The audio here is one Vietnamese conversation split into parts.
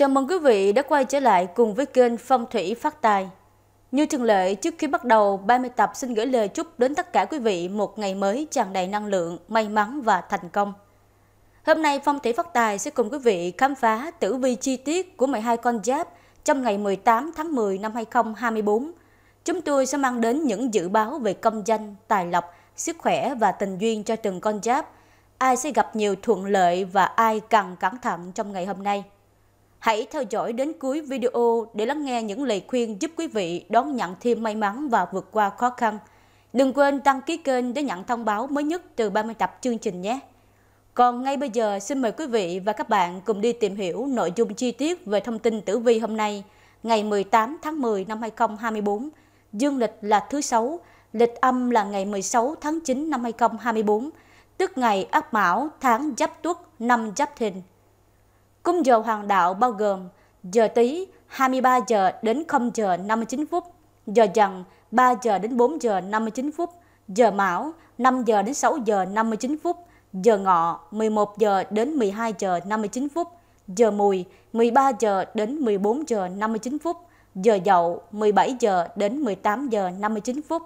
Chào mừng quý vị đã quay trở lại cùng với kênh Phong thủy Phát Tài. Như thường lệ, trước khi bắt đầu 30 tập xin gửi lời chúc đến tất cả quý vị một ngày mới tràn đầy năng lượng, may mắn và thành công. Hôm nay Phong thủy Phát Tài sẽ cùng quý vị khám phá tử vi chi tiết của 12 con giáp trong ngày 18 tháng 10 năm 2024. Chúng tôi sẽ mang đến những dự báo về công danh, tài lộc, sức khỏe và tình duyên cho từng con giáp. Ai sẽ gặp nhiều thuận lợi và ai cần cẩn thận trong ngày hôm nay. Hãy theo dõi đến cuối video để lắng nghe những lời khuyên giúp quý vị đón nhận thêm may mắn và vượt qua khó khăn. Đừng quên đăng ký kênh để nhận thông báo mới nhất từ 30 tập chương trình nhé. Còn ngay bây giờ xin mời quý vị và các bạn cùng đi tìm hiểu nội dung chi tiết về thông tin tử vi hôm nay, ngày 18 tháng 10 năm 2024. Dương lịch là thứ sáu, lịch âm là ngày 16 tháng 9 năm 2024, tức ngày Ất Mão, tháng Giáp Tuất, năm Giáp Thìn. Cung giờ hoàng đạo bao gồm giờ tí 23 giờ đến 0 giờ 59 phút, giờ dần 3 giờ đến 4 giờ 59 phút, giờ mão 5 giờ đến 6 giờ 59 phút, giờ ngọ 11 giờ đến 12 giờ 59 phút, giờ mùi 13 giờ đến 14 giờ 59 phút, giờ dậu 17 giờ đến 18 giờ 59 phút.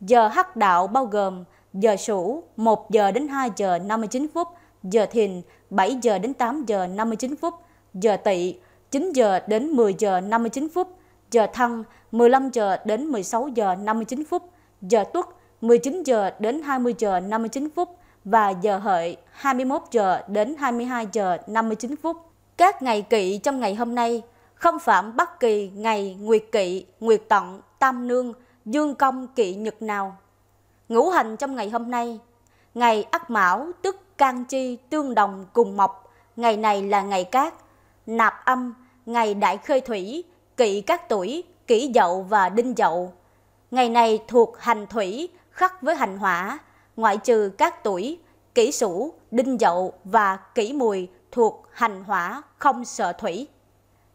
Giờ hắc đạo bao gồm giờ sửu 1 giờ đến 2 giờ 59 phút, giờ thìn 7 giờ đến 8 giờ 59 phút, giờ tỵ 9 giờ đến 10 giờ 59 phút, giờ thăng 15 giờ đến 16 giờ 59 phút, giờ tuất 19 giờ đến 20 giờ 59 phút và giờ hợi 21 giờ đến 22 giờ 59 phút. Các ngày kỵ trong ngày hôm nay không phạm bất kỳ ngày nguyệt kỵ, nguyệt tận, tam nương, dương công kỵ nhật nào. Ngũ hành trong ngày hôm nay, ngày ất mão tức can chi tương đồng cùng mộc, ngày này là ngày cát, nạp âm, ngày đại khơi thủy, kỵ các tuổi, kỷ dậu và đinh dậu. Ngày này thuộc hành thủy, khắc với hành hỏa, ngoại trừ các tuổi, kỷ sửu, đinh dậu và kỷ mùi thuộc hành hỏa không sợ thủy.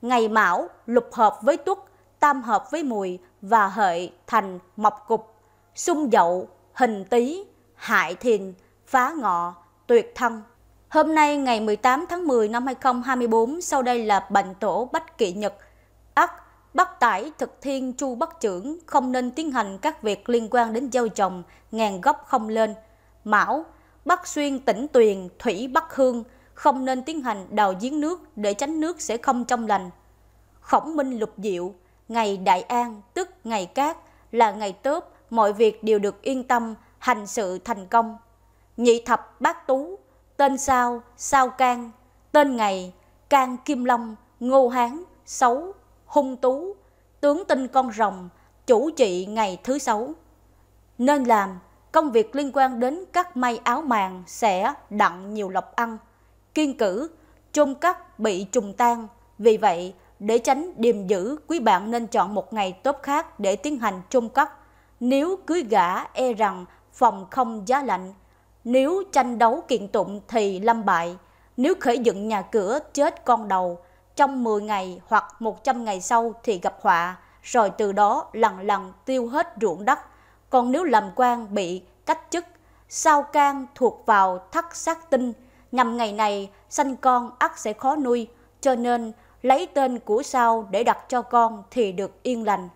Ngày mão lục hợp với tuất, tam hợp với mùi và hợi thành mộc cục, xung dậu, hình tý, hại thìn, phá ngọ, tuyệt thân. Hôm nay ngày 18 tháng 10 năm 2024, sau đây là Bành Tổ Bách Kỵ Nhật. ất Bắc Tải thực thiên chu bắc trưởng không nên tiến hành các việc liên quan đến gieo trồng, ngàn gốc không lên. Mão, Bắc Xuyên tỉnh Tuyền, Thủy Bắc Hương không nên tiến hành đào giếng nước để tránh nước sẽ không trong lành. Khổng Minh Lục Diệu, ngày Đại An tức ngày Cát là ngày tốt mọi việc đều được yên tâm, hành sự thành công nhị thập bát tú, tên sao, sao can, tên ngày, can kim long, ngô hán, xấu, hung tú, tướng tinh con rồng, chủ trị ngày thứ sáu. Nên làm, công việc liên quan đến các may áo màng sẽ đặng nhiều lộc ăn, kiên cử, chôn cắt bị trùng tan. Vì vậy, để tránh điềm dữ, quý bạn nên chọn một ngày tốt khác để tiến hành chôn cắt. Nếu cưới gã e rằng phòng không giá lạnh, nếu tranh đấu kiện tụng thì lâm bại, nếu khởi dựng nhà cửa chết con đầu, trong 10 ngày hoặc 100 ngày sau thì gặp họa, rồi từ đó lần lần tiêu hết ruộng đất. Còn nếu làm quan bị cách chức, sao can thuộc vào thắt sát tinh, nhằm ngày này sanh con ắt sẽ khó nuôi, cho nên lấy tên của sao để đặt cho con thì được yên lành.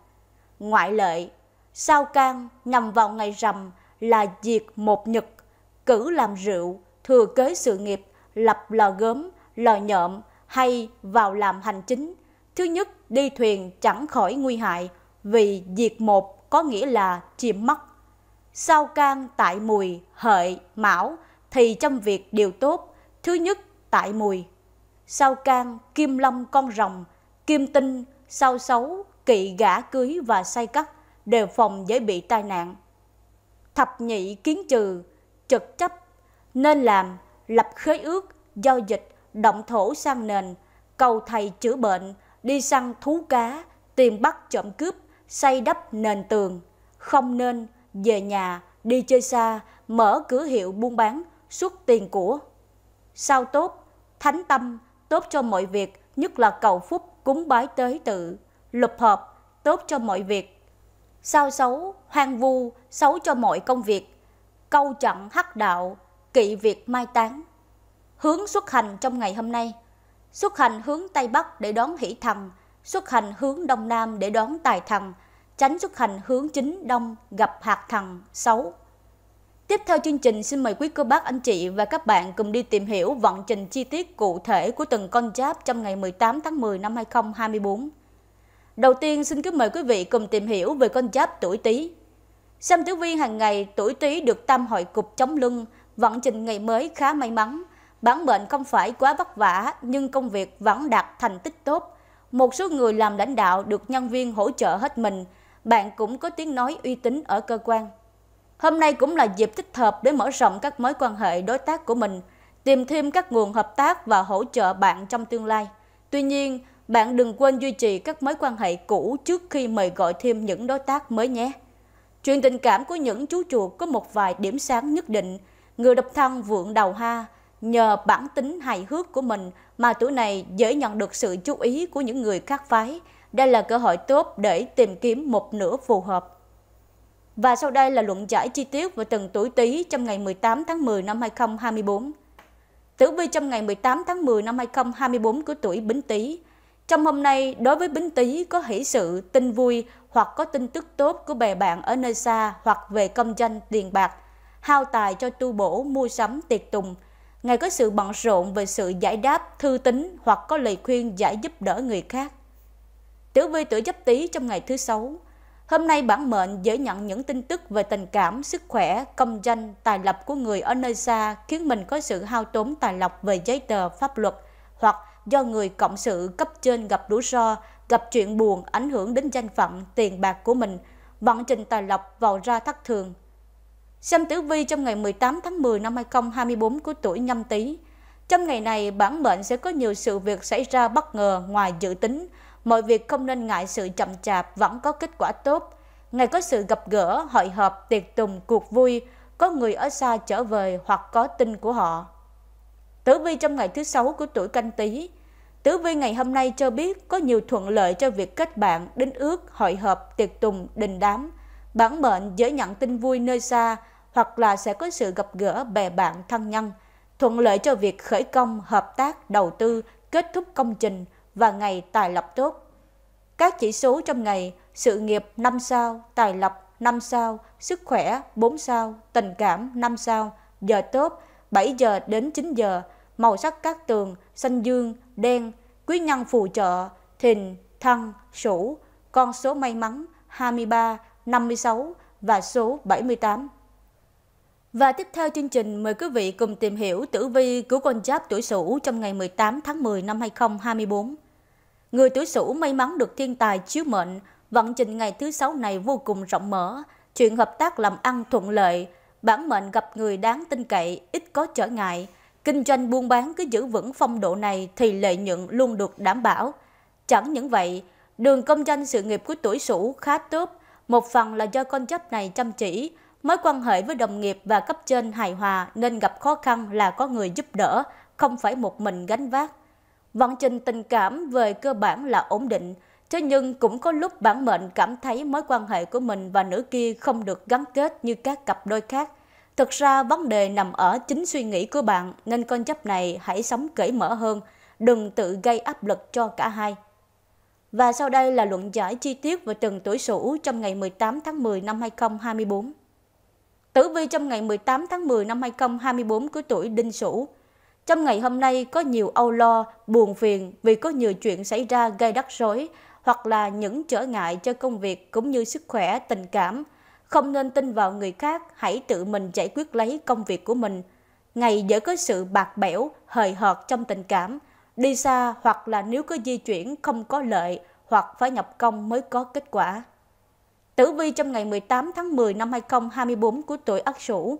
Ngoại lệ, sao can nhằm vào ngày rằm là diệt một nhật, cử làm rượu, thừa kế sự nghiệp, lập lò gốm, lò nhộm hay vào làm hành chính. Thứ nhất, đi thuyền chẳng khỏi nguy hại, vì diệt một có nghĩa là chìm mất. sau can tại mùi, hợi, mão thì trong việc điều tốt, thứ nhất tại mùi. sau can, kim long con rồng, kim tinh, sao xấu, kỵ gã cưới và say cắt đều phòng dễ bị tai nạn. Thập nhị kiến trừ, trực chấp nên làm lập khế ước giao dịch động thổ sang nền cầu thầy chữa bệnh đi săn thú cá tìm bắt trộm cướp xây đắp nền tường không nên về nhà đi chơi xa mở cửa hiệu buôn bán xuất tiền của sao tốt thánh tâm tốt cho mọi việc nhất là cầu phúc cúng bái tế tự lục hợp tốt cho mọi việc sao xấu hoang vu xấu cho mọi công việc câu trận hắc đạo, kỵ việc mai táng. Hướng xuất hành trong ngày hôm nay, xuất hành hướng Tây Bắc để đón hỷ thần, xuất hành hướng Đông Nam để đón tài thần, tránh xuất hành hướng chính Đông gặp hạt thần xấu. Tiếp theo chương trình xin mời quý cô bác anh chị và các bạn cùng đi tìm hiểu vận trình chi tiết cụ thể của từng con giáp trong ngày 18 tháng 10 năm 2024. Đầu tiên xin kính mời quý vị cùng tìm hiểu về con giáp tuổi Tý. Xem Tử Vi hàng ngày tuổi Tý được tam hội cục chống lưng, vận trình ngày mới khá may mắn. Bản mệnh không phải quá vất vả nhưng công việc vẫn đạt thành tích tốt. Một số người làm lãnh đạo được nhân viên hỗ trợ hết mình, bạn cũng có tiếng nói uy tín ở cơ quan. Hôm nay cũng là dịp thích hợp để mở rộng các mối quan hệ đối tác của mình, tìm thêm các nguồn hợp tác và hỗ trợ bạn trong tương lai. Tuy nhiên, bạn đừng quên duy trì các mối quan hệ cũ trước khi mời gọi thêm những đối tác mới nhé. Chuyện tình cảm của những chú chuột có một vài điểm sáng nhất định. Người độc thân vượng đầu ha, nhờ bản tính hài hước của mình mà tuổi này dễ nhận được sự chú ý của những người khác phái. Đây là cơ hội tốt để tìm kiếm một nửa phù hợp. Và sau đây là luận giải chi tiết về từng tuổi Tý trong ngày 18 tháng 10 năm 2024. Tử vi trong ngày 18 tháng 10 năm 2024 của tuổi Bính Tý. Trong hôm nay, đối với Bính Tý có hỷ sự, tin vui hoặc có tin tức tốt của bè bạn ở nơi xa hoặc về công danh tiền bạc, hao tài cho tu bổ, mua sắm, tiệc tùng. Ngài có sự bận rộn về sự giải đáp, thư tính hoặc có lời khuyên giải giúp đỡ người khác. Tử vi tuổi giáp tý trong ngày thứ sáu. Hôm nay bản mệnh dễ nhận những tin tức về tình cảm, sức khỏe, công danh, tài lộc của người ở nơi xa khiến mình có sự hao tốn tài lộc về giấy tờ, pháp luật hoặc do người cộng sự cấp trên gặp rủi ro gặp chuyện buồn ảnh hưởng đến danh phận, tiền bạc của mình, vận trình tài lộc vào ra thất thường. Xem tử vi trong ngày 18 tháng 10 năm 2024 của tuổi nhâm tý. Trong ngày này, bản mệnh sẽ có nhiều sự việc xảy ra bất ngờ ngoài dự tính. Mọi việc không nên ngại sự chậm chạp, vẫn có kết quả tốt. Ngày có sự gặp gỡ, hội họp, tiệc tùng, cuộc vui, có người ở xa trở về hoặc có tin của họ. Tử vi trong ngày thứ sáu của tuổi canh tý Tử Vi ngày hôm nay cho biết có nhiều thuận lợi cho việc kết bạn, đính ước, hội hợp, tiệc tùng, đình đám. Bản mệnh dễ nhận tin vui nơi xa hoặc là sẽ có sự gặp gỡ bè bạn thân nhân. Thuận lợi cho việc khởi công, hợp tác, đầu tư, kết thúc công trình và ngày tài lộc tốt. Các chỉ số trong ngày, sự nghiệp 5 sao, tài lộc 5 sao, sức khỏe 4 sao, tình cảm 5 sao, giờ tốt 7 giờ đến 9 giờ, màu sắc các tường, xanh dương, đen, quý nhân phù trợ, thìn, thăng, sửu, con số may mắn 23, 56 và số 78. Và tiếp theo chương trình mời quý vị cùng tìm hiểu tử vi của con giáp tuổi Sửu trong ngày 18 tháng 10 năm 2024. Người tuổi Sửu may mắn được thiên tài chiếu mệnh, vận trình ngày thứ sáu này vô cùng rộng mở, chuyện hợp tác làm ăn thuận lợi, bản mệnh gặp người đáng tin cậy, ít có trở ngại, Kinh doanh buôn bán cứ giữ vững phong độ này thì lợi nhuận luôn được đảm bảo. Chẳng những vậy, đường công danh sự nghiệp của tuổi Sửu khá tốt, một phần là do con chấp này chăm chỉ, mối quan hệ với đồng nghiệp và cấp trên hài hòa nên gặp khó khăn là có người giúp đỡ, không phải một mình gánh vác. Vận trình tình cảm về cơ bản là ổn định, thế nhưng cũng có lúc bản mệnh cảm thấy mối quan hệ của mình và nữ kia không được gắn kết như các cặp đôi khác. Thực ra vấn đề nằm ở chính suy nghĩ của bạn nên con chấp này hãy sống cởi mở hơn, đừng tự gây áp lực cho cả hai. Và sau đây là luận giải chi tiết về từng tuổi Sửu trong ngày 18 tháng 10 năm 2024. Tử vi trong ngày 18 tháng 10 năm 2024 của tuổi Đinh Sửu. Trong ngày hôm nay có nhiều âu lo, buồn phiền vì có nhiều chuyện xảy ra gây đắc rối hoặc là những trở ngại cho công việc cũng như sức khỏe, tình cảm – không nên tin vào người khác, hãy tự mình giải quyết lấy công việc của mình. Ngày dễ có sự bạc bẽo, hời hợt trong tình cảm, đi xa hoặc là nếu có di chuyển không có lợi hoặc phải nhập công mới có kết quả. Tử vi trong ngày 18 tháng 10 năm 2024 của tuổi Ất Sửu.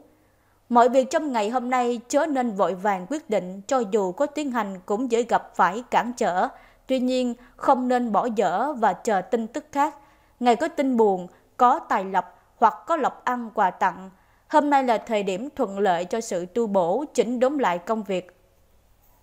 Mọi việc trong ngày hôm nay chớ nên vội vàng quyết định cho dù có tiến hành cũng dễ gặp phải cản trở. Tuy nhiên, không nên bỏ dở và chờ tin tức khác. Ngày có tin buồn, có tài lộc hoặc có lộc ăn quà tặng. Hôm nay là thời điểm thuận lợi cho sự tu bổ, chỉnh đốn lại công việc.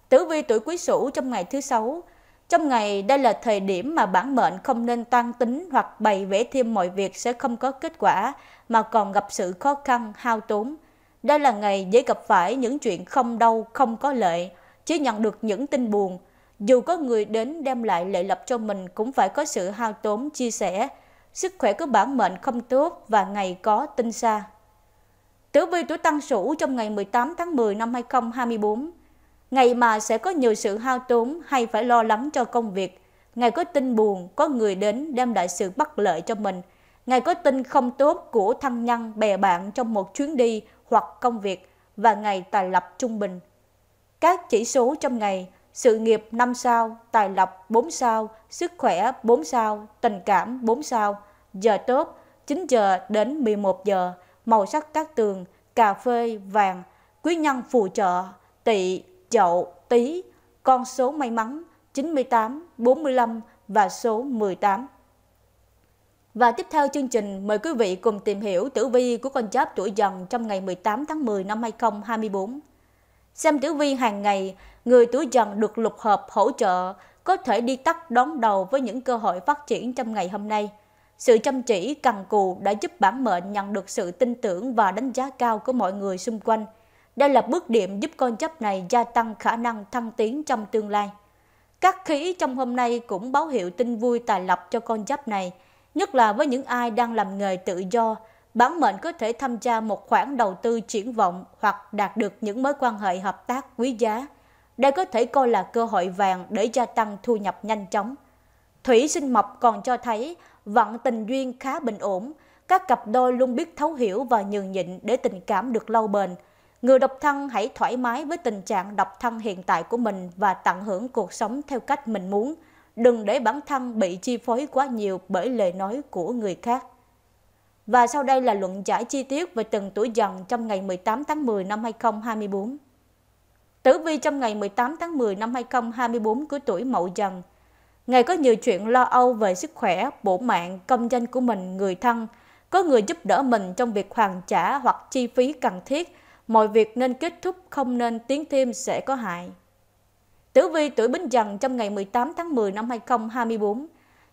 Tử vi tuổi quý sửu trong ngày thứ sáu. Trong ngày đây là thời điểm mà bản mệnh không nên toan tính hoặc bày vẽ thêm mọi việc sẽ không có kết quả mà còn gặp sự khó khăn, hao tốn. Đây là ngày dễ gặp phải những chuyện không đau, không có lợi, chỉ nhận được những tin buồn. Dù có người đến đem lại lợi lộc cho mình cũng phải có sự hao tốn, chia sẻ, sức khỏe của bản mệnh không tốt và ngày có tinh xa. Tử vi tuổi Tân Sửu trong ngày 18 tháng 10 năm 2024, ngày mà sẽ có nhiều sự hao tốn hay phải lo lắng cho công việc, ngày có tin buồn, có người đến đem lại sự bất lợi cho mình, ngày có tin không tốt của thân nhân, bè bạn trong một chuyến đi hoặc công việc và ngày tài lập trung bình. Các chỉ số trong ngày sự nghiệp 5 sao, tài lộc 4 sao, sức khỏe 4 sao, tình cảm 4 sao, giờ tốt 9 giờ đến 11 giờ, màu sắc các tường, cà phê, vàng, quý nhân phù trợ, tỵ, chậu, tý, con số may mắn 98, 45 và số 18. Và tiếp theo chương trình, mời quý vị cùng tìm hiểu tử vi của con giáp tuổi dần trong ngày 18 tháng 10 năm 2024. Xem tử vi hàng ngày, người tuổi dần được lục hợp hỗ trợ, có thể đi tắt đón đầu với những cơ hội phát triển trong ngày hôm nay. Sự chăm chỉ, cần cù đã giúp bản mệnh nhận được sự tin tưởng và đánh giá cao của mọi người xung quanh. Đây là bước điểm giúp con chấp này gia tăng khả năng thăng tiến trong tương lai. Các khí trong hôm nay cũng báo hiệu tin vui tài lộc cho con giáp này, nhất là với những ai đang làm nghề tự do, Bản mệnh có thể tham gia một khoản đầu tư triển vọng hoặc đạt được những mối quan hệ hợp tác quý giá. Đây có thể coi là cơ hội vàng để gia tăng thu nhập nhanh chóng. Thủy sinh mộc còn cho thấy vận tình duyên khá bình ổn, các cặp đôi luôn biết thấu hiểu và nhường nhịn để tình cảm được lâu bền. Người độc thân hãy thoải mái với tình trạng độc thân hiện tại của mình và tận hưởng cuộc sống theo cách mình muốn. Đừng để bản thân bị chi phối quá nhiều bởi lời nói của người khác. Và sau đây là luận giải chi tiết về từng tuổi dần trong ngày 18 tháng 10 năm 2024. Tử vi trong ngày 18 tháng 10 năm 2024 của tuổi Mậu Dần. Ngày có nhiều chuyện lo âu về sức khỏe, bổ mạng, công danh của mình, người thân. Có người giúp đỡ mình trong việc hoàn trả hoặc chi phí cần thiết. Mọi việc nên kết thúc, không nên tiến thêm sẽ có hại. Tử vi tuổi Bính Dần trong ngày 18 tháng 10 năm 2024.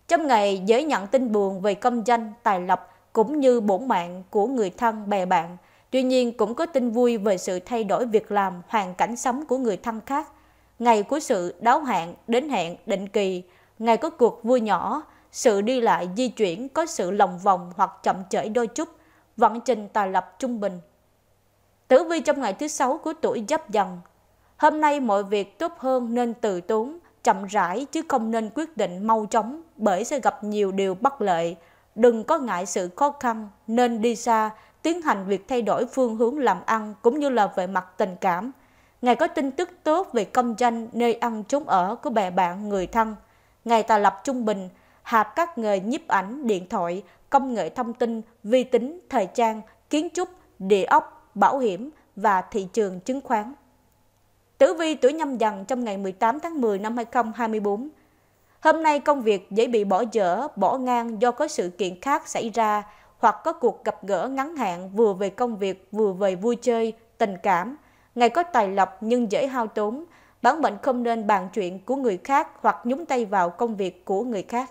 Trong ngày dễ nhận tin buồn về công danh, tài lộc, cũng như bổn mạng của người thân bè bạn. Tuy nhiên cũng có tin vui về sự thay đổi việc làm, hoàn cảnh sống của người thân khác. Ngày của sự đáo hạn, đến hẹn, định kỳ, ngày có cuộc vui nhỏ, sự đi lại di chuyển có sự lòng vòng hoặc chậm trễ đôi chút, vận trình tài lập trung bình. Tử vi trong ngày thứ sáu của tuổi giáp dần. Hôm nay mọi việc tốt hơn nên từ tốn, chậm rãi chứ không nên quyết định mau chóng bởi sẽ gặp nhiều điều bất lợi, đừng có ngại sự khó khăn nên đi xa, tiến hành việc thay đổi phương hướng làm ăn cũng như là về mặt tình cảm. Ngài có tin tức tốt về công danh nơi ăn trốn ở của bè bạn người thân. Ngài tài lập trung bình, hạp các nghề nhiếp ảnh, điện thoại, công nghệ thông tin, vi tính, thời trang, kiến trúc, địa ốc, bảo hiểm và thị trường chứng khoán. Tử vi tuổi nhâm dần trong ngày 18 tháng 10 năm 2024 Hôm nay công việc dễ bị bỏ dở, bỏ ngang do có sự kiện khác xảy ra hoặc có cuộc gặp gỡ ngắn hạn vừa về công việc vừa về vui chơi, tình cảm. Ngày có tài lộc nhưng dễ hao tốn, bản mệnh không nên bàn chuyện của người khác hoặc nhúng tay vào công việc của người khác.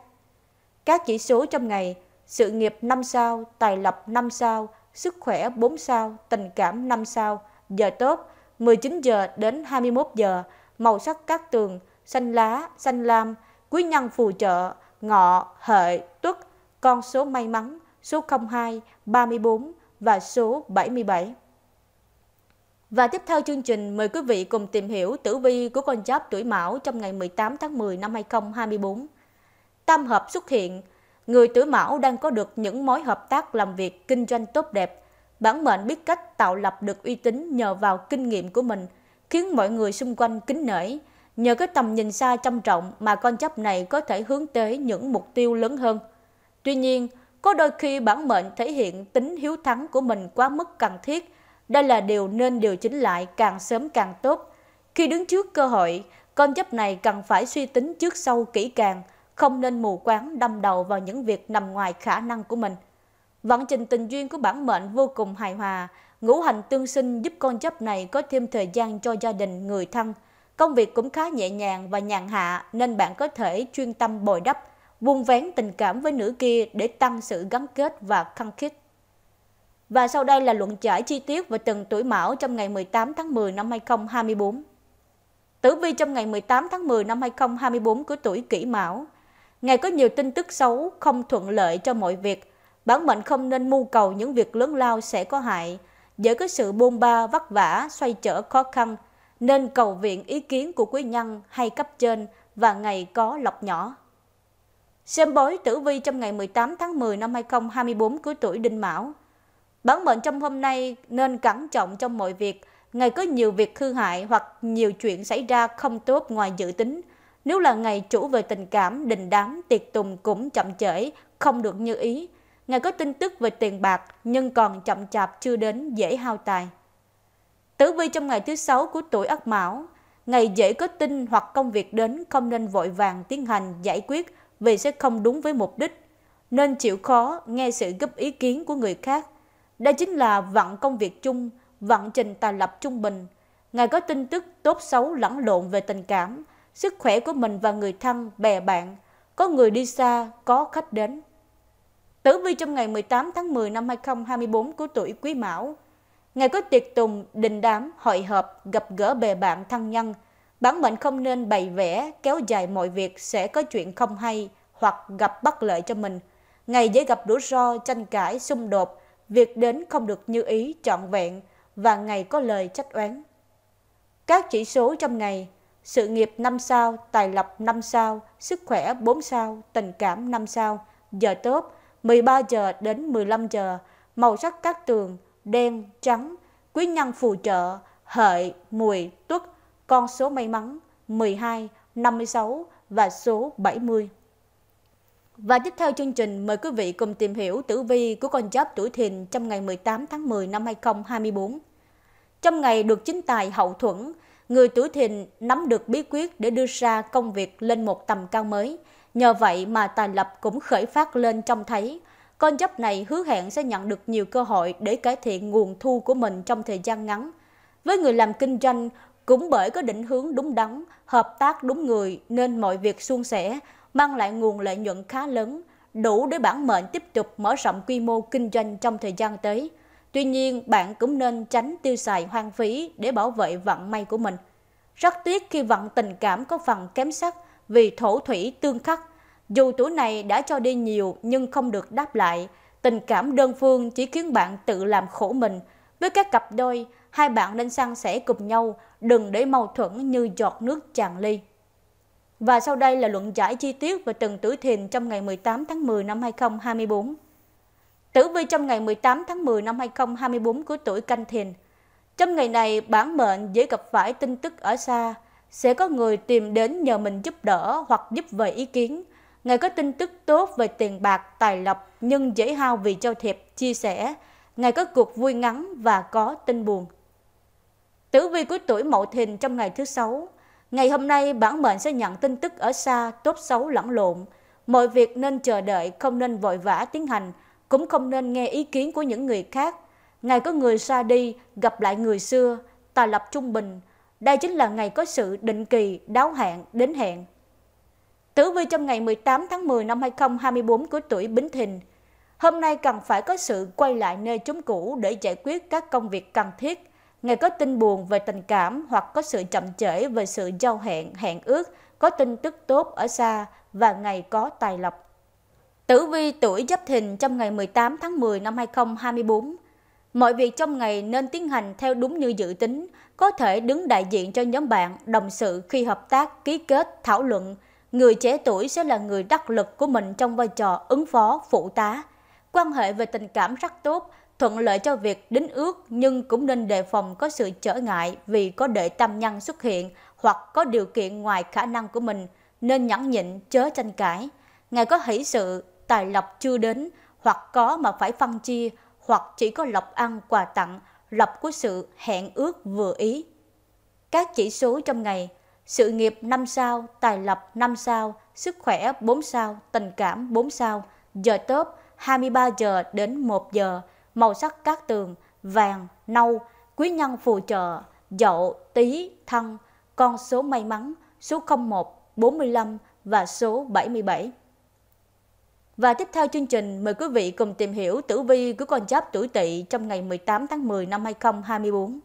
Các chỉ số trong ngày, sự nghiệp 5 sao, tài lộc 5 sao, sức khỏe 4 sao, tình cảm 5 sao, giờ tốt 19 giờ đến 21 giờ, màu sắc các tường, xanh lá, xanh lam, quý nhân phù trợ ngọ, hợi, tuất, con số may mắn số 02, 34 và số 77. Và tiếp theo chương trình, mời quý vị cùng tìm hiểu tử vi của con giáp tuổi mão trong ngày 18 tháng 10 năm 2024. Tam hợp xuất hiện, người tuổi mão đang có được những mối hợp tác làm việc kinh doanh tốt đẹp. Bản mệnh biết cách tạo lập được uy tín nhờ vào kinh nghiệm của mình, khiến mọi người xung quanh kính nể, Nhờ cái tầm nhìn xa chăm trọng mà con chấp này có thể hướng tới những mục tiêu lớn hơn. Tuy nhiên, có đôi khi bản mệnh thể hiện tính hiếu thắng của mình quá mức cần thiết. Đây là điều nên điều chỉnh lại càng sớm càng tốt. Khi đứng trước cơ hội, con chấp này cần phải suy tính trước sau kỹ càng, không nên mù quáng đâm đầu vào những việc nằm ngoài khả năng của mình. Vận trình tình duyên của bản mệnh vô cùng hài hòa, ngũ hành tương sinh giúp con chấp này có thêm thời gian cho gia đình người thân, Công việc cũng khá nhẹ nhàng và nhàn hạ nên bạn có thể chuyên tâm bồi đắp, vun vén tình cảm với nữ kia để tăng sự gắn kết và khăng khít. Và sau đây là luận giải chi tiết về từng tuổi mão trong ngày 18 tháng 10 năm 2024. Tử vi trong ngày 18 tháng 10 năm 2024 của tuổi kỷ mão. Ngày có nhiều tin tức xấu, không thuận lợi cho mọi việc. Bản mệnh không nên mưu cầu những việc lớn lao sẽ có hại. Dễ có sự buông ba, vất vả, xoay trở khó khăn – nên cầu viện ý kiến của quý nhân hay cấp trên và ngày có lộc nhỏ. Xem bói tử vi trong ngày 18 tháng 10 năm 2024 của tuổi Đinh Mão. Bản mệnh trong hôm nay nên cẩn trọng trong mọi việc, ngày có nhiều việc hư hại hoặc nhiều chuyện xảy ra không tốt ngoài dự tính. Nếu là ngày chủ về tình cảm, đình đám, tiệc tùng cũng chậm trễ, không được như ý. Ngày có tin tức về tiền bạc nhưng còn chậm chạp chưa đến dễ hao tài. Tử vi trong ngày thứ sáu của tuổi Ất Mão, ngày dễ có tin hoặc công việc đến không nên vội vàng tiến hành giải quyết vì sẽ không đúng với mục đích, nên chịu khó nghe sự góp ý kiến của người khác. Đây chính là vận công việc chung, vận trình tài lập trung bình. Ngày có tin tức tốt xấu lẫn lộn về tình cảm, sức khỏe của mình và người thân, bè bạn, có người đi xa, có khách đến. Tử vi trong ngày 18 tháng 10 năm 2024 của tuổi Quý Mão, ngày có tiệc tùng, đình đám, hội họp, gặp gỡ bề bạn thân nhân. Bản mệnh không nên bày vẽ, kéo dài mọi việc sẽ có chuyện không hay hoặc gặp bất lợi cho mình. Ngày dễ gặp rủi ro, tranh cãi, xung đột, việc đến không được như ý, trọn vẹn và ngày có lời trách oán. Các chỉ số trong ngày Sự nghiệp 5 sao, tài lộc 5 sao, sức khỏe 4 sao, tình cảm 5 sao, giờ tốt 13 giờ đến 15 giờ, màu sắc các tường đen, trắng, quý nhân phù trợ, hợi, mùi, tuất, con số may mắn 12, 56 và số 70. Và tiếp theo chương trình, mời quý vị cùng tìm hiểu tử vi của con giáp tuổi thìn trong ngày 18 tháng 10 năm 2024. Trong ngày được chính tài hậu thuẫn, người tuổi thìn nắm được bí quyết để đưa ra công việc lên một tầm cao mới. Nhờ vậy mà tài lập cũng khởi phát lên trong thấy – con giáp này hứa hẹn sẽ nhận được nhiều cơ hội để cải thiện nguồn thu của mình trong thời gian ngắn. Với người làm kinh doanh, cũng bởi có định hướng đúng đắn, hợp tác đúng người nên mọi việc suôn sẻ, mang lại nguồn lợi nhuận khá lớn, đủ để bản mệnh tiếp tục mở rộng quy mô kinh doanh trong thời gian tới. Tuy nhiên, bạn cũng nên tránh tiêu xài hoang phí để bảo vệ vận may của mình. Rất tiếc khi vận tình cảm có phần kém sắc vì thổ thủy tương khắc, dù tuổi này đã cho đi nhiều nhưng không được đáp lại, tình cảm đơn phương chỉ khiến bạn tự làm khổ mình. Với các cặp đôi, hai bạn nên san sẻ cùng nhau, đừng để mâu thuẫn như giọt nước tràn ly. Và sau đây là luận giải chi tiết về từng tuổi thìn trong ngày 18 tháng 10 năm 2024. Tử vi trong ngày 18 tháng 10 năm 2024 của tuổi canh thìn. Trong ngày này, bản mệnh dễ gặp phải tin tức ở xa, sẽ có người tìm đến nhờ mình giúp đỡ hoặc giúp về ý kiến – Ngày có tin tức tốt về tiền bạc, tài lộc nhưng dễ hao vì châu thiệp chia sẻ. Ngày có cuộc vui ngắn và có tin buồn. Tử vi của tuổi Mậu Thìn trong ngày thứ sáu. Ngày hôm nay bản mệnh sẽ nhận tin tức ở xa, tốt xấu lẫn lộn. Mọi việc nên chờ đợi, không nên vội vã tiến hành, cũng không nên nghe ý kiến của những người khác. Ngày có người xa đi, gặp lại người xưa, tài lập trung bình. Đây chính là ngày có sự định kỳ, đáo hạn, đến hẹn Tử vi trong ngày 18 tháng 10 năm 2024 của tuổi Bính Thìn, hôm nay cần phải có sự quay lại nơi chốn cũ để giải quyết các công việc cần thiết. Ngày có tin buồn về tình cảm hoặc có sự chậm trễ về sự giao hẹn, hẹn ước, có tin tức tốt ở xa và ngày có tài lộc. Tử vi tuổi Giáp Thìn trong ngày 18 tháng 10 năm 2024. Mọi việc trong ngày nên tiến hành theo đúng như dự tính, có thể đứng đại diện cho nhóm bạn, đồng sự khi hợp tác, ký kết, thảo luận, người trẻ tuổi sẽ là người đắc lực của mình trong vai trò ứng phó, phụ tá. Quan hệ về tình cảm rất tốt, thuận lợi cho việc đính ước nhưng cũng nên đề phòng có sự trở ngại vì có đệ tâm nhân xuất hiện hoặc có điều kiện ngoài khả năng của mình nên nhẫn nhịn chớ tranh cãi. Ngài có hỷ sự, tài lộc chưa đến hoặc có mà phải phân chia hoặc chỉ có lộc ăn quà tặng, lộc của sự hẹn ước vừa ý. Các chỉ số trong ngày sự nghiệp 5 sao, tài lộc 5 sao, sức khỏe 4 sao, tình cảm 4 sao, giờ top 23 giờ đến 1 giờ, màu sắc các tường, vàng, nâu, quý nhân phù trợ, dậu, tý, thân, con số may mắn, số 01, 45 và số 77. Và tiếp theo chương trình, mời quý vị cùng tìm hiểu tử vi của con giáp tuổi tỵ trong ngày 18 tháng 10 năm 2024.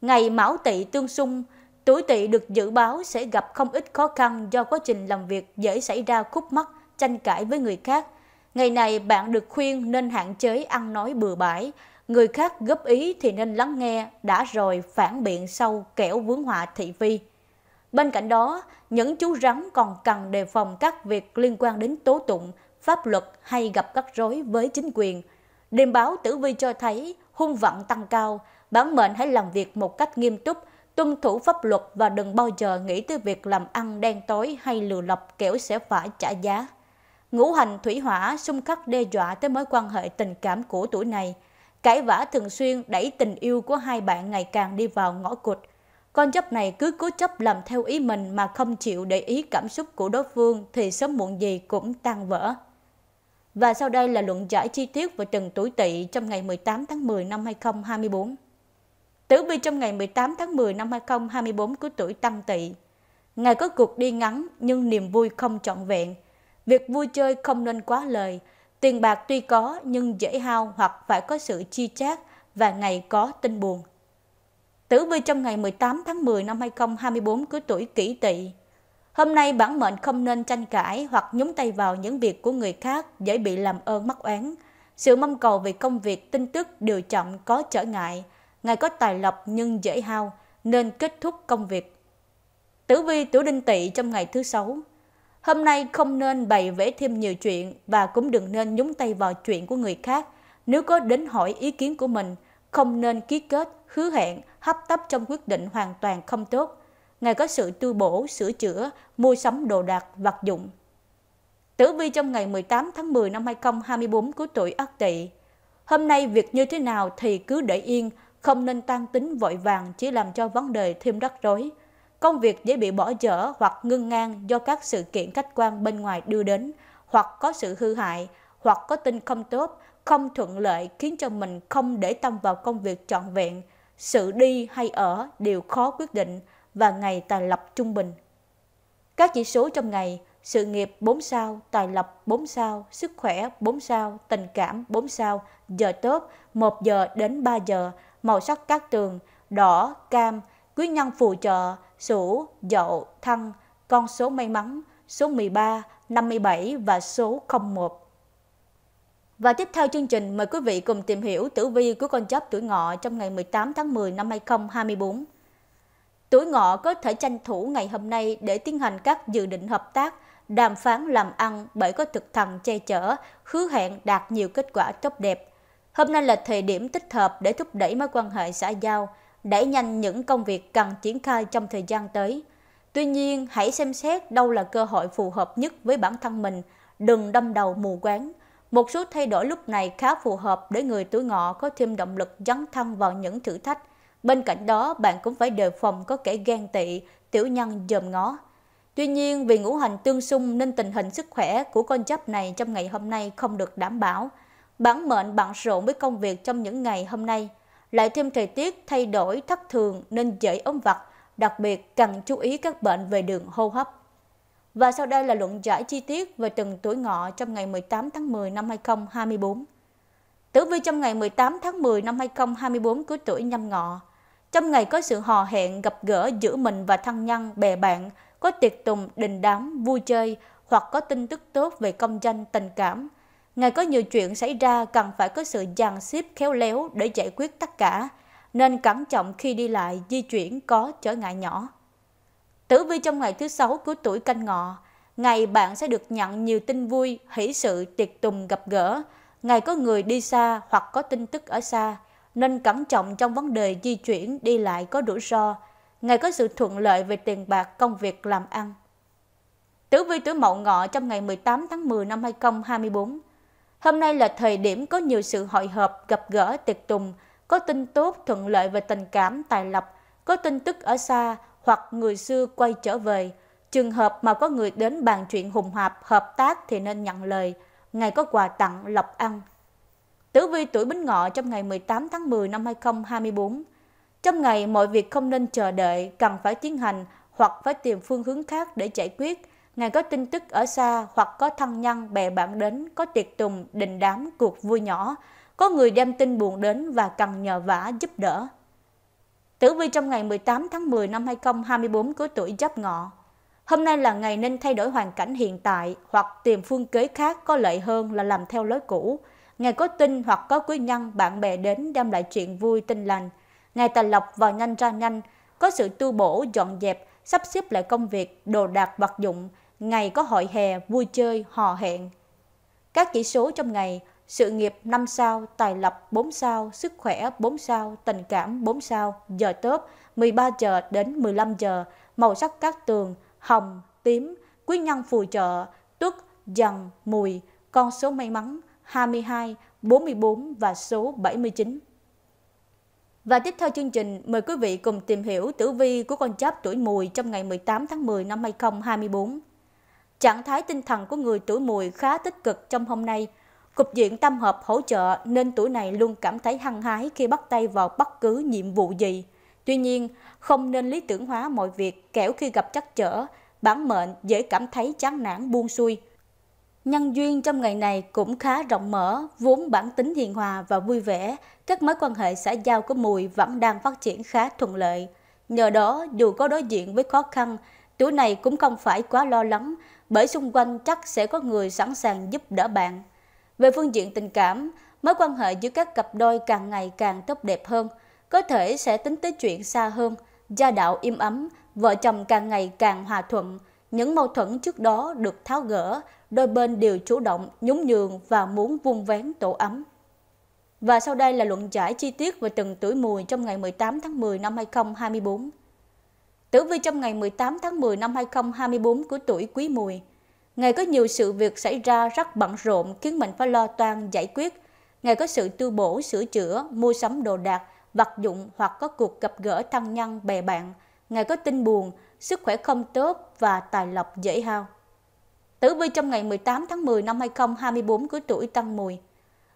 Ngày Mão Tỵ tương xung tuổi tỵ được dự báo sẽ gặp không ít khó khăn do quá trình làm việc dễ xảy ra khúc mắc, tranh cãi với người khác. Ngày này bạn được khuyên nên hạn chế ăn nói bừa bãi, người khác góp ý thì nên lắng nghe, đã rồi phản biện sau kẻo vướng họa thị phi. Bên cạnh đó, những chú rắn còn cần đề phòng các việc liên quan đến tố tụng, pháp luật hay gặp các rối với chính quyền. Điềm báo tử vi cho thấy hung vận tăng cao, bản mệnh hãy làm việc một cách nghiêm túc, tuân thủ pháp luật và đừng bao giờ nghĩ tới việc làm ăn đen tối hay lừa lọc kẻo sẽ phải trả giá. Ngũ hành thủy hỏa xung khắc đe dọa tới mối quan hệ tình cảm của tuổi này. Cãi vã thường xuyên đẩy tình yêu của hai bạn ngày càng đi vào ngõ cụt. Con chấp này cứ cố chấp làm theo ý mình mà không chịu để ý cảm xúc của đối phương thì sớm muộn gì cũng tan vỡ. Và sau đây là luận giải chi tiết về trần tuổi tỵ trong ngày 18 tháng 10 năm 2024. Tử vi trong ngày 18 tháng 10 năm 2024 của tuổi Tân Tỵ. Ngày có cuộc đi ngắn nhưng niềm vui không trọn vẹn. Việc vui chơi không nên quá lời. Tiền bạc tuy có nhưng dễ hao hoặc phải có sự chi chác và ngày có tin buồn. Tử vi trong ngày 18 tháng 10 năm 2024 của tuổi Kỷ Tỵ. Hôm nay bản mệnh không nên tranh cãi hoặc nhúng tay vào những việc của người khác dễ bị làm ơn mắc oán. Sự mong cầu về công việc, tin tức, điều chậm có trở ngại – ngài có tài lộc nhưng dễ hao nên kết thúc công việc. Tử vi tuổi đinh tỵ trong ngày thứ sáu. Hôm nay không nên bày vẽ thêm nhiều chuyện và cũng đừng nên nhúng tay vào chuyện của người khác. Nếu có đến hỏi ý kiến của mình, không nên ký kết, hứa hẹn, hấp tấp trong quyết định hoàn toàn không tốt. Ngài có sự tu bổ, sửa chữa, mua sắm đồ đạc, vật dụng. Tử vi trong ngày 18 tháng 10 năm 2024 của tuổi Ất Tỵ. Hôm nay việc như thế nào thì cứ để yên, không nên tăng tính vội vàng chỉ làm cho vấn đề thêm rắc rối. Công việc dễ bị bỏ dở hoặc ngưng ngang do các sự kiện khách quan bên ngoài đưa đến, hoặc có sự hư hại, hoặc có tin không tốt, không thuận lợi khiến cho mình không để tâm vào công việc trọn vẹn. Sự đi hay ở đều khó quyết định và ngày tài lập trung bình. Các chỉ số trong ngày sự nghiệp 4 sao, tài lập 4 sao, sức khỏe 4 sao, tình cảm 4 sao, giờ tốt 1 giờ đến 3 giờ, màu sắc cát tường, đỏ, cam, quý nhân phù trợ, sửu, dậu, thăng, con số may mắn, số 13, 57 và số 01. Và tiếp theo chương trình, mời quý vị cùng tìm hiểu tử vi của con giáp tuổi ngọ trong ngày 18 tháng 10 năm 2024. Tuổi ngọ có thể tranh thủ ngày hôm nay để tiến hành các dự định hợp tác, đàm phán làm ăn bởi có thực thần che chở, hứa hẹn đạt nhiều kết quả tốt đẹp. Hôm nay là thời điểm thích hợp để thúc đẩy mối quan hệ xã giao, đẩy nhanh những công việc cần triển khai trong thời gian tới. Tuy nhiên, hãy xem xét đâu là cơ hội phù hợp nhất với bản thân mình, đừng đâm đầu mù quáng. Một số thay đổi lúc này khá phù hợp để người tuổi ngọ có thêm động lực dấn thân vào những thử thách. Bên cạnh đó, bạn cũng phải đề phòng có kẻ ghen tị, tiểu nhân dòm ngó. Tuy nhiên, vì ngũ hành tương xung nên tình hình sức khỏe của con giáp này trong ngày hôm nay không được đảm bảo – Bản mệnh bận rộn với công việc trong những ngày hôm nay, lại thêm thời tiết thay đổi thất thường nên dễ ốm vặt, đặc biệt cần chú ý các bệnh về đường hô hấp. Và sau đây là luận giải chi tiết về từng tuổi ngọ trong ngày 18 tháng 10 năm 2024. Tử vi trong ngày 18 tháng 10 năm 2024 của tuổi nhâm ngọ. Trong ngày có sự hò hẹn gặp gỡ giữa mình và thân nhân, bè bạn, có tiệc tùng, đình đám, vui chơi hoặc có tin tức tốt về công danh, tình cảm, ngày có nhiều chuyện xảy ra cần phải có sự dàn xếp khéo léo để giải quyết tất cả, nên cẩn trọng khi đi lại di chuyển có trở ngại nhỏ. Tử vi trong ngày thứ sáu của tuổi canh ngọ, ngày bạn sẽ được nhận nhiều tin vui, hỷ sự, tiệc tùng gặp gỡ, ngày có người đi xa hoặc có tin tức ở xa, nên cẩn trọng trong vấn đề di chuyển đi lại có rủi ro, ngày có sự thuận lợi về tiền bạc, công việc làm ăn. Tử vi tuổi Mậu Ngọ trong ngày 18 tháng 10 năm 2024 Hôm nay là thời điểm có nhiều sự hội hợp, gặp gỡ, tiệc tùng, có tin tốt, thuận lợi về tình cảm, tài lộc, có tin tức ở xa hoặc người xưa quay trở về. Trường hợp mà có người đến bàn chuyện hùng hạp, hợp tác thì nên nhận lời. Ngày có quà tặng, lộc ăn. Tử vi tuổi Bính Ngọ trong ngày 18 tháng 10 năm 2024. Trong ngày, mọi việc không nên chờ đợi, cần phải tiến hành hoặc phải tìm phương hướng khác để giải quyết ngài có tin tức ở xa hoặc có thân nhân bè bạn đến, có tiệc tùng, đình đám, cuộc vui nhỏ, có người đem tin buồn đến và cần nhờ vả giúp đỡ. Tử vi trong ngày 18 tháng 10 năm 2024 của tuổi Giáp Ngọ. Hôm nay là ngày nên thay đổi hoàn cảnh hiện tại hoặc tìm phương kế khác có lợi hơn là làm theo lối cũ. Ngày có tin hoặc có quý nhân, bạn bè đến đem lại chuyện vui, tin lành. Ngày tài lộc vào nhanh ra nhanh, có sự tu bổ, dọn dẹp, sắp xếp lại công việc, đồ đạc, vật dụng, ngày có hội hè, vui chơi, hò hẹn. Các chỉ số trong ngày, sự nghiệp 5 sao, tài lộc 4 sao, sức khỏe 4 sao, tình cảm 4 sao, giờ tốt 13 giờ đến 15 giờ, màu sắc các tường, hồng, tím, quý nhân phù trợ, tuất, dần, mùi, con số may mắn 22, 44 và số 79. Và tiếp theo chương trình, mời quý vị cùng tìm hiểu tử vi của con cháp tuổi mùi trong ngày 18 tháng 10 năm 2024. Trạng thái tinh thần của người tuổi mùi khá tích cực trong hôm nay. Cục diện tâm hợp hỗ trợ nên tuổi này luôn cảm thấy hăng hái khi bắt tay vào bất cứ nhiệm vụ gì. Tuy nhiên, không nên lý tưởng hóa mọi việc kẻo khi gặp trắc trở, bản mệnh dễ cảm thấy chán nản buông xuôi. Nhân duyên trong ngày này cũng khá rộng mở, vốn bản tính hiền hòa và vui vẻ, các mối quan hệ xã giao của Mùi vẫn đang phát triển khá thuận lợi. Nhờ đó, dù có đối diện với khó khăn, tuổi này cũng không phải quá lo lắng bởi xung quanh chắc sẽ có người sẵn sàng giúp đỡ bạn. Về phương diện tình cảm, mối quan hệ giữa các cặp đôi càng ngày càng tốt đẹp hơn, có thể sẽ tính tới chuyện xa hơn, gia đạo im ấm, vợ chồng càng ngày càng hòa thuận, những mâu thuẫn trước đó được tháo gỡ, đôi bên đều chủ động, nhún nhường và muốn vuông vén tổ ấm. Và sau đây là luận giải chi tiết về từng tuổi mùi trong ngày 18 tháng 10 năm 2024. Tử vi trong ngày 18 tháng 10 năm 2024 của tuổi Quý Mùi. Ngày có nhiều sự việc xảy ra rất bận rộn khiến mình phải lo toan giải quyết. Ngày có sự tu bổ, sửa chữa, mua sắm đồ đạc, vật dụng hoặc có cuộc gặp gỡ thân nhân, bè bạn. Ngày có tin buồn, sức khỏe không tốt và tài lộc dễ hao. Tử vi trong ngày 18 tháng 10 năm 2024 của tuổi Tân Mùi.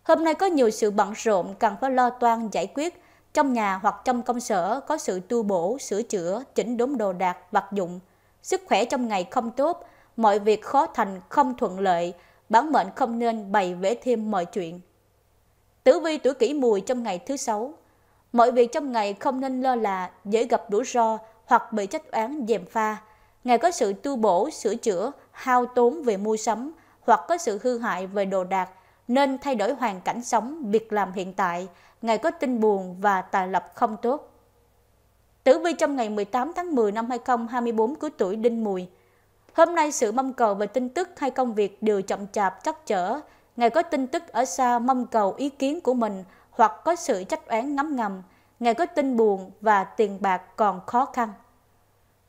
Hôm nay có nhiều sự bận rộn cần phải lo toan giải quyết – trong nhà hoặc trong công sở có sự tu bổ, sửa chữa, chỉnh đốn đồ đạc, vật dụng. Sức khỏe trong ngày không tốt, mọi việc khó thành, không thuận lợi, bản mệnh không nên bày vẽ thêm mọi chuyện. Tử vi tuổi kỷ mùi trong ngày thứ sáu. Mọi việc trong ngày không nên lơ là, dễ gặp rủi ro hoặc bị trách oán dèm pha. Ngày có sự tu bổ, sửa chữa, hao tốn về mua sắm hoặc có sự hư hại về đồ đạc, nên thay đổi hoàn cảnh sống, việc làm hiện tại – ngày có tin buồn và tài lộc không tốt. Tử vi trong ngày 18 tháng 10 năm 2024 của tuổi Đinh Mùi. Hôm nay sự mong cầu về tin tức hay công việc đều chậm chạp chắc trở. Ngày có tin tức ở xa mong cầu ý kiến của mình hoặc có sự trách oán ngấm ngầm. Ngày có tin buồn và tiền bạc còn khó khăn.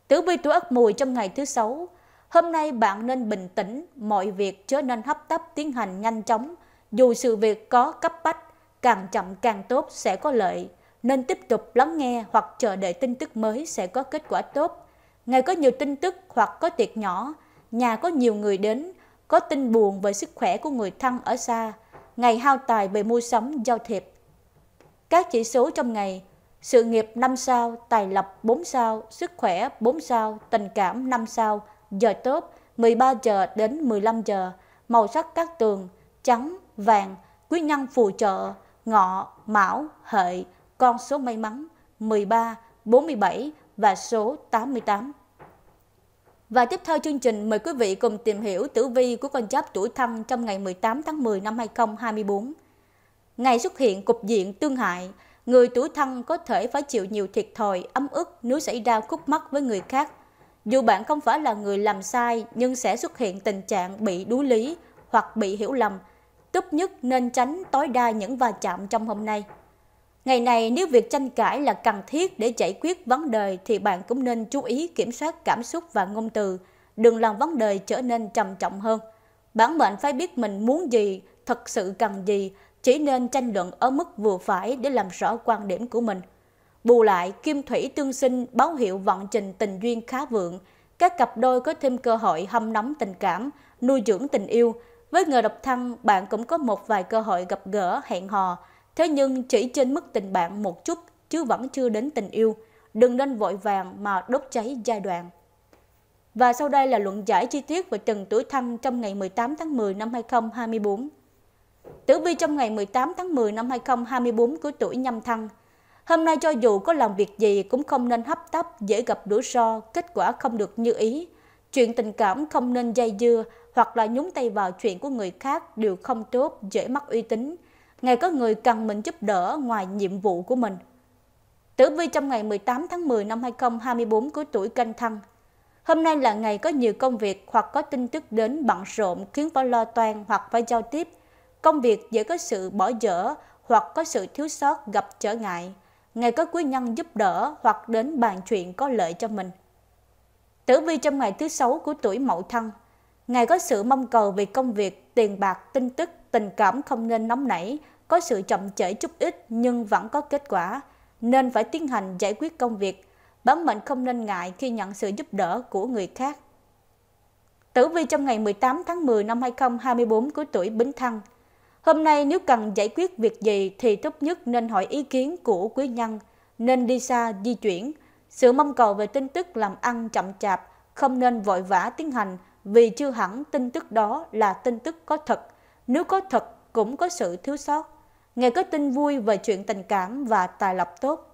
Tử vi tuổi Ất Mùi trong ngày thứ sáu. Hôm nay bạn nên bình tĩnh, mọi việc chớ nên hấp tấp tiến hành nhanh chóng. Dù sự việc có cấp bách càng chậm càng tốt sẽ có lợi, nên tiếp tục lắng nghe hoặc chờ đợi tin tức mới sẽ có kết quả tốt. Ngày có nhiều tin tức hoặc có tiệc nhỏ, nhà có nhiều người đến, có tin buồn về sức khỏe của người thân ở xa, ngày hao tài về mua sắm giao thiệp. Các chỉ số trong ngày, sự nghiệp 5 sao, tài lộc 4 sao, sức khỏe 4 sao, tình cảm 5 sao, giờ tốt 13 giờ đến 15 giờ, màu sắc các tường, trắng, vàng, quý nhân phù trợ, ngọ, mão, hợi, con số may mắn 13, 47 và số 88. Và tiếp theo chương trình mời quý vị cùng tìm hiểu tử vi của con giáp tuổi thân trong ngày 18 tháng 10 năm 2024. Ngày xuất hiện cục diện tương hại, người tuổi thân có thể phải chịu nhiều thiệt thòi, ấm ức nếu xảy ra khúc mắc với người khác. Dù bạn không phải là người làm sai nhưng sẽ xuất hiện tình trạng bị đuối lý hoặc bị hiểu lầm tốt nhất nên tránh tối đa những va chạm trong hôm nay. Ngày này nếu việc tranh cãi là cần thiết để giải quyết vấn đề thì bạn cũng nên chú ý kiểm soát cảm xúc và ngôn từ, đừng làm vấn đề trở nên trầm trọng hơn. Bản mệnh phải biết mình muốn gì, thật sự cần gì, chỉ nên tranh luận ở mức vừa phải để làm rõ quan điểm của mình. Bù lại, kim thủy tương sinh báo hiệu vận trình tình duyên khá vượng. Các cặp đôi có thêm cơ hội hâm nóng tình cảm, nuôi dưỡng tình yêu, với người độc thân, bạn cũng có một vài cơ hội gặp gỡ, hẹn hò. Thế nhưng chỉ trên mức tình bạn một chút chứ vẫn chưa đến tình yêu. Đừng nên vội vàng mà đốt cháy giai đoạn. Và sau đây là luận giải chi tiết về từng tuổi thân trong ngày 18 tháng 10 năm 2024. Tử vi trong ngày 18 tháng 10 năm 2024 của tuổi nhâm thân. Hôm nay cho dù có làm việc gì cũng không nên hấp tấp, dễ gặp rủi ro, kết quả không được như ý. Chuyện tình cảm không nên dây dưa, hoặc là nhúng tay vào chuyện của người khác đều không tốt, dễ mất uy tín. Ngày có người cần mình giúp đỡ ngoài nhiệm vụ của mình. Tử vi trong ngày 18 tháng 10 năm 2024 của tuổi canh thân. Hôm nay là ngày có nhiều công việc hoặc có tin tức đến bận rộn khiến phải lo toan hoặc phải giao tiếp. Công việc dễ có sự bỏ dở hoặc có sự thiếu sót gặp trở ngại. Ngày có quý nhân giúp đỡ hoặc đến bàn chuyện có lợi cho mình. Tử vi trong ngày thứ sáu của tuổi mậu thân – Ngài có sự mong cầu về công việc, tiền bạc, tin tức, tình cảm không nên nóng nảy, có sự chậm trễ chút ít nhưng vẫn có kết quả, nên phải tiến hành giải quyết công việc. Bản mệnh không nên ngại khi nhận sự giúp đỡ của người khác. Tử vi trong ngày 18 tháng 10 năm 2024 của tuổi Bính Thân. Hôm nay nếu cần giải quyết việc gì thì tốt nhất nên hỏi ý kiến của quý nhân, nên đi xa, di chuyển. Sự mong cầu về tin tức làm ăn chậm chạp, không nên vội vã tiến hành vì chưa hẳn tin tức đó là tin tức có thật. Nếu có thật cũng có sự thiếu sót. Ngày có tin vui về chuyện tình cảm và tài lộc tốt.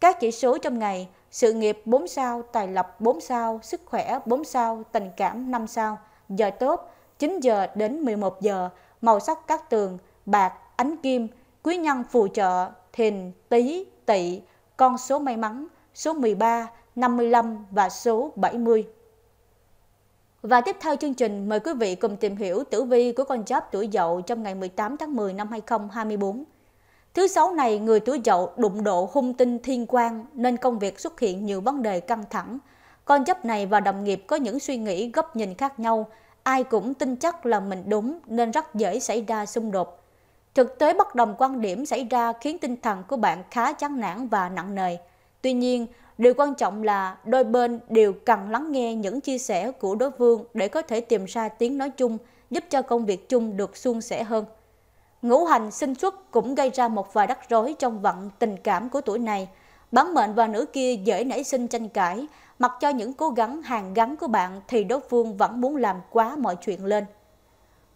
Các chỉ số trong ngày, sự nghiệp 4 sao, tài lộc 4 sao, sức khỏe 4 sao, tình cảm 5 sao, giờ tốt 9 giờ đến 11 giờ, màu sắc các tường, bạc, ánh kim, quý nhân phù trợ, thìn, tý, tỵ, con số may mắn, số 13, 55 và số 70. Và tiếp theo chương trình, mời quý vị cùng tìm hiểu tử vi của con giáp tuổi dậu trong ngày 18 tháng 10 năm 2024. Thứ sáu này, người tuổi dậu đụng độ hung tinh thiên quan nên công việc xuất hiện nhiều vấn đề căng thẳng. Con giáp này và đồng nghiệp có những suy nghĩ góc nhìn khác nhau, ai cũng tin chắc là mình đúng nên rất dễ xảy ra xung đột. Thực tế bất đồng quan điểm xảy ra khiến tinh thần của bạn khá chán nản và nặng nề. Tuy nhiên, Điều quan trọng là đôi bên đều cần lắng nghe những chia sẻ của đối phương để có thể tìm ra tiếng nói chung, giúp cho công việc chung được suôn sẻ hơn. Ngũ hành sinh xuất cũng gây ra một vài rắc rối trong vận tình cảm của tuổi này. Bán mệnh và nữ kia dễ nảy sinh tranh cãi, mặc cho những cố gắng hàng gắn của bạn thì đối phương vẫn muốn làm quá mọi chuyện lên.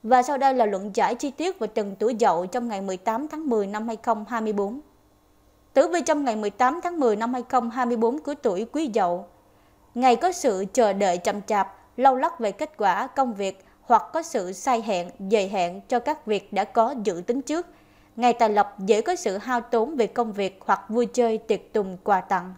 Và sau đây là luận giải chi tiết về từng tuổi dậu trong ngày 18 tháng 10 năm 2024. Tử vi trong ngày 18 tháng 10 năm 2024 của tuổi Quý Dậu. Ngày có sự chờ đợi chậm chạp, lâu lắc về kết quả công việc hoặc có sự sai hẹn, dời hẹn cho các việc đã có dự tính trước. Ngày tài lộc dễ có sự hao tốn về công việc hoặc vui chơi tiệc tùng quà tặng.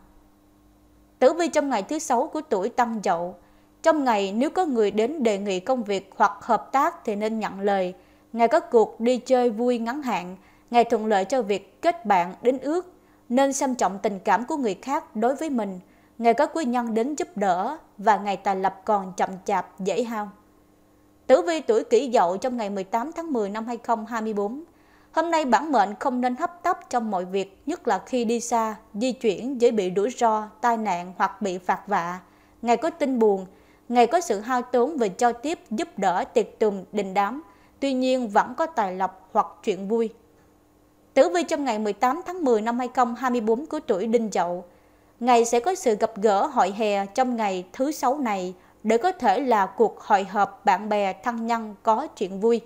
Tử vi trong ngày thứ sáu của tuổi tăng Dậu. Trong ngày nếu có người đến đề nghị công việc hoặc hợp tác thì nên nhận lời. Ngày có cuộc đi chơi vui ngắn hạn, ngày thuận lợi cho việc kết bạn đến ước nên xem trọng tình cảm của người khác đối với mình, ngày có quý nhân đến giúp đỡ và ngày tài lập còn chậm chạp, dễ hao. Tử vi tuổi kỷ dậu trong ngày 18 tháng 10 năm 2024. Hôm nay bản mệnh không nên hấp tấp trong mọi việc, nhất là khi đi xa, di chuyển dễ bị rủi ro, tai nạn hoặc bị phạt vạ. Ngày có tin buồn, ngày có sự hao tốn về cho tiếp, giúp đỡ, tiệc tùng, đình đám. Tuy nhiên vẫn có tài lộc hoặc chuyện vui. Tử vi trong ngày 18 tháng 10 năm 2024 của tuổi Đinh Dậu. Ngày sẽ có sự gặp gỡ hội hè trong ngày thứ sáu này để có thể là cuộc hội họp bạn bè thân nhân có chuyện vui.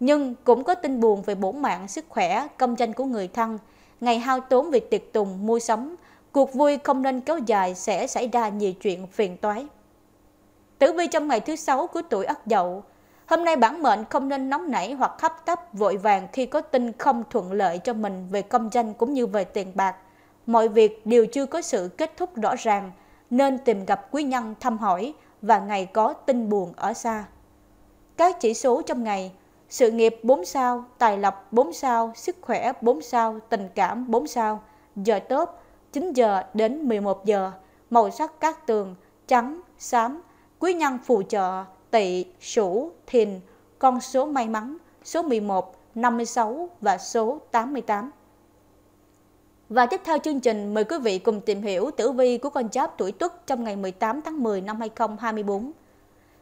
Nhưng cũng có tin buồn về bổn mạng, sức khỏe, công danh của người thân. Ngày hao tốn về tiệc tùng, mua sắm, cuộc vui không nên kéo dài sẽ xảy ra nhiều chuyện phiền toái. Tử vi trong ngày thứ sáu của tuổi Ất Dậu – Hôm nay bản mệnh không nên nóng nảy hoặc hấp tấp vội vàng khi có tin không thuận lợi cho mình về công danh cũng như về tiền bạc. Mọi việc đều chưa có sự kết thúc rõ ràng, nên tìm gặp quý nhân thăm hỏi và ngày có tin buồn ở xa. Các chỉ số trong ngày Sự nghiệp 4 sao, tài lộc 4 sao, sức khỏe 4 sao, tình cảm 4 sao Giờ tốt 9 giờ đến 11 giờ Màu sắc các tường trắng, xám Quý nhân phù trợ tỵ, sửu, thìn, con số may mắn số 11, 56 và số 88. Và tiếp theo chương trình, mời quý vị cùng tìm hiểu tử vi của con giáp tuổi Tuất trong ngày 18 tháng 10 năm 2024.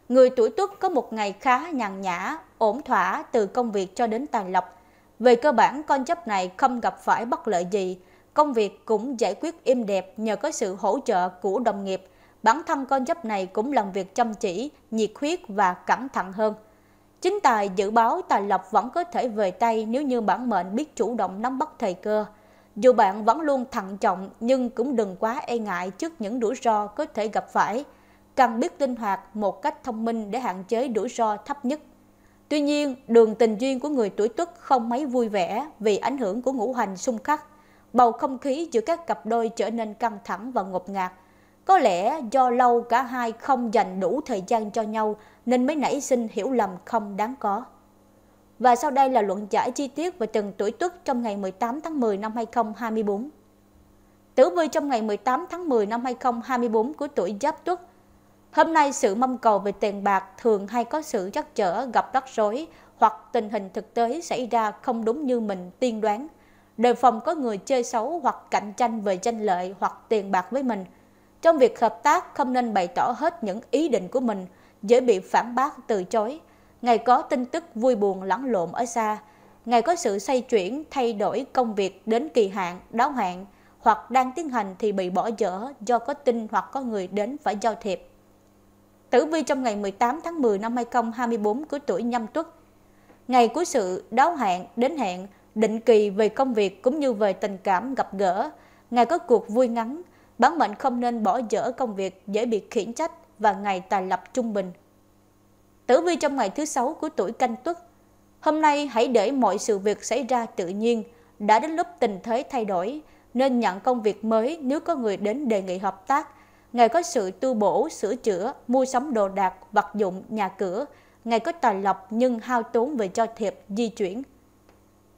Người tuổi Tuất có một ngày khá nhàn nhã, ổn thỏa từ công việc cho đến tài lộc. Về cơ bản, con giáp này không gặp phải bất lợi gì, công việc cũng giải quyết êm đẹp nhờ có sự hỗ trợ của đồng nghiệp bản thân con giáp này cũng làm việc chăm chỉ, nhiệt huyết và cẩn thận hơn. Chính tài dự báo tài lộc vẫn có thể về tay nếu như bản mệnh biết chủ động nắm bắt thời cơ. Dù bạn vẫn luôn thận trọng nhưng cũng đừng quá e ngại trước những rủi ro có thể gặp phải. Cần biết linh hoạt một cách thông minh để hạn chế rủi ro thấp nhất. Tuy nhiên, đường tình duyên của người tuổi tuất không mấy vui vẻ vì ảnh hưởng của ngũ hành xung khắc. Bầu không khí giữa các cặp đôi trở nên căng thẳng và ngột ngạt có lẽ do lâu cả hai không dành đủ thời gian cho nhau nên mới nảy sinh hiểu lầm không đáng có. Và sau đây là luận giải chi tiết về từng tuổi tuất trong ngày 18 tháng 10 năm 2024. Tử vi trong ngày 18 tháng 10 năm 2024 của tuổi Giáp Tuất. Hôm nay sự mong cầu về tiền bạc thường hay có sự trắc trở, gặp rắc rối hoặc tình hình thực tế xảy ra không đúng như mình tiên đoán. Đề phòng có người chơi xấu hoặc cạnh tranh về danh lợi hoặc tiền bạc với mình – trong việc hợp tác không nên bày tỏ hết những ý định của mình, dễ bị phản bác từ chối. Ngày có tin tức vui buồn lẫn lộn ở xa, ngày có sự xoay chuyển, thay đổi công việc đến kỳ hạn, đáo hạn, hoặc đang tiến hành thì bị bỏ dở do có tin hoặc có người đến phải giao thiệp. Tử vi trong ngày 18 tháng 10 năm 2024 của tuổi nhâm tuất. Ngày của sự đáo hạn, đến hạn, định kỳ về công việc cũng như về tình cảm gặp gỡ. Ngày có cuộc vui ngắn, Bản mệnh không nên bỏ dở công việc dễ bị khiển trách và ngày tài lập trung bình. Tử vi trong ngày thứ sáu của tuổi canh tuất. Hôm nay hãy để mọi sự việc xảy ra tự nhiên, đã đến lúc tình thế thay đổi, nên nhận công việc mới nếu có người đến đề nghị hợp tác. Ngày có sự tu bổ, sửa chữa, mua sắm đồ đạc, vật dụng, nhà cửa. Ngày có tài lộc nhưng hao tốn về cho thiệp, di chuyển.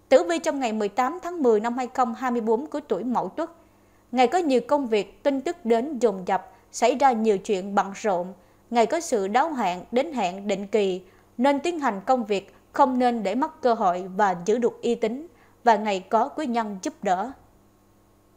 Tử vi trong ngày 18 tháng 10 năm 2024 của tuổi Mậu Tuất Ngày có nhiều công việc, tin tức đến dồn dập, xảy ra nhiều chuyện bận rộn. Ngày có sự đáo hạn đến hạn định kỳ, nên tiến hành công việc không nên để mất cơ hội và giữ được uy tín và ngày có quý nhân giúp đỡ.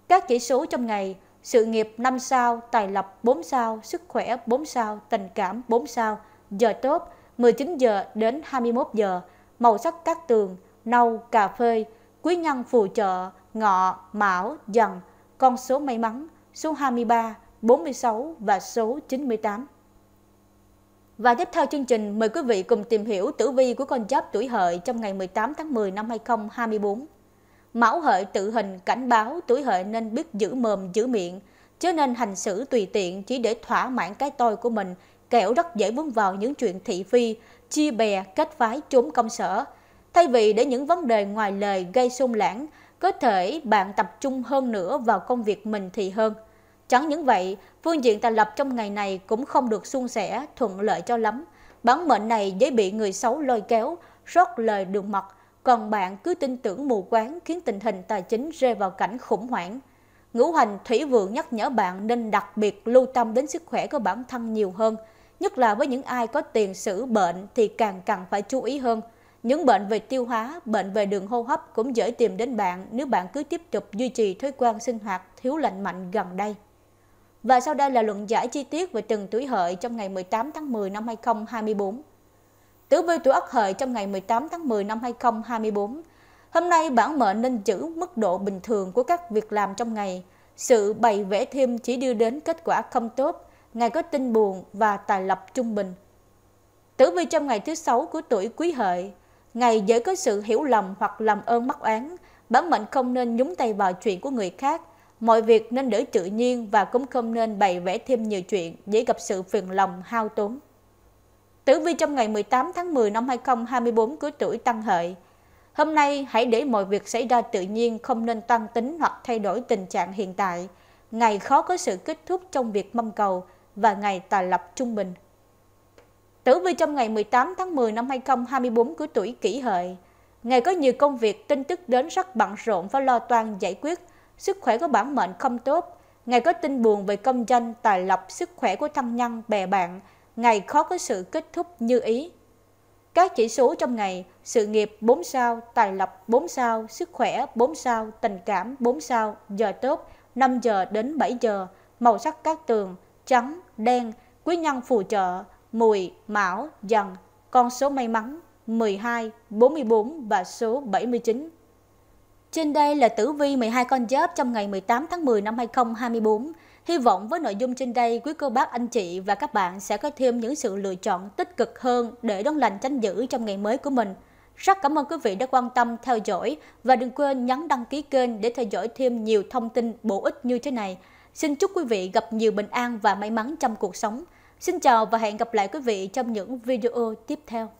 Các chỉ số trong ngày, sự nghiệp 5 sao, tài lộc 4 sao, sức khỏe 4 sao, tình cảm 4 sao, giờ tốt 19 giờ đến 21 giờ, màu sắc các tường, nâu, cà phê, quý nhân phù trợ, ngọ, mão, dần, con số may mắn, số 23, 46 và số 98. Và tiếp theo chương trình, mời quý vị cùng tìm hiểu tử vi của con giáp tuổi hợi trong ngày 18 tháng 10 năm 2024. Mão hợi tự hình cảnh báo tuổi hợi nên biết giữ mồm giữ miệng, chứ nên hành xử tùy tiện chỉ để thỏa mãn cái tôi của mình, kẻo rất dễ vướng vào những chuyện thị phi, chia bè, kết phái trốn công sở. Thay vì để những vấn đề ngoài lời gây xung lãng, có thể bạn tập trung hơn nữa vào công việc mình thì hơn. Chẳng những vậy, phương diện tài lập trong ngày này cũng không được suôn sẻ, thuận lợi cho lắm. Bản mệnh này dễ bị người xấu lôi kéo, rót lời đường mật, còn bạn cứ tin tưởng mù quáng khiến tình hình tài chính rơi vào cảnh khủng hoảng. Ngũ hành thủy vượng nhắc nhở bạn nên đặc biệt lưu tâm đến sức khỏe của bản thân nhiều hơn, nhất là với những ai có tiền sử bệnh thì càng cần phải chú ý hơn – những bệnh về tiêu hóa, bệnh về đường hô hấp cũng dễ tìm đến bạn nếu bạn cứ tiếp tục duy trì thói quen sinh hoạt thiếu lành mạnh gần đây. Và sau đây là luận giải chi tiết về từng tuổi hợi trong ngày 18 tháng 10 năm 2024. Tử vi tuổi Ất Hợi trong ngày 18 tháng 10 năm 2024. Hôm nay bản mệnh nên giữ mức độ bình thường của các việc làm trong ngày. Sự bày vẽ thêm chỉ đưa đến kết quả không tốt, ngày có tin buồn và tài lộc trung bình. Tử vi trong ngày thứ sáu của tuổi Quý Hợi ngày dễ có sự hiểu lầm hoặc làm ơn mắc oán, bản mệnh không nên nhúng tay vào chuyện của người khác, mọi việc nên để tự nhiên và cũng không nên bày vẽ thêm nhiều chuyện dễ gặp sự phiền lòng hao tốn. Tử vi trong ngày 18 tháng 10 năm 2024 của tuổi Tăng Hợi. Hôm nay hãy để mọi việc xảy ra tự nhiên không nên toan tính hoặc thay đổi tình trạng hiện tại. Ngày khó có sự kết thúc trong việc mong cầu và ngày tài lập trung bình. Tử vi trong ngày 18 tháng 10 năm 2024 của tuổi kỷ hợi. Ngày có nhiều công việc, tin tức đến rất bận rộn và lo toan giải quyết. Sức khỏe của bản mệnh không tốt. Ngày có tin buồn về công danh, tài lộc, sức khỏe của thân nhân, bè bạn. Ngày khó có sự kết thúc như ý. Các chỉ số trong ngày, sự nghiệp 4 sao, tài lộc 4 sao, sức khỏe 4 sao, tình cảm 4 sao, giờ tốt 5 giờ đến 7 giờ, màu sắc các tường, trắng, đen, quý nhân phù trợ, Mùi, Mão, Dần, con số may mắn 12, 44 và số 79. Trên đây là tử vi 12 con giáp trong ngày 18 tháng 10 năm 2024. Hy vọng với nội dung trên đây, quý cô bác, anh chị và các bạn sẽ có thêm những sự lựa chọn tích cực hơn để đón lành tránh dữ trong ngày mới của mình. Rất cảm ơn quý vị đã quan tâm theo dõi và đừng quên nhấn đăng ký kênh để theo dõi thêm nhiều thông tin bổ ích như thế này. Xin chúc quý vị gặp nhiều bình an và may mắn trong cuộc sống. Xin chào và hẹn gặp lại quý vị trong những video tiếp theo.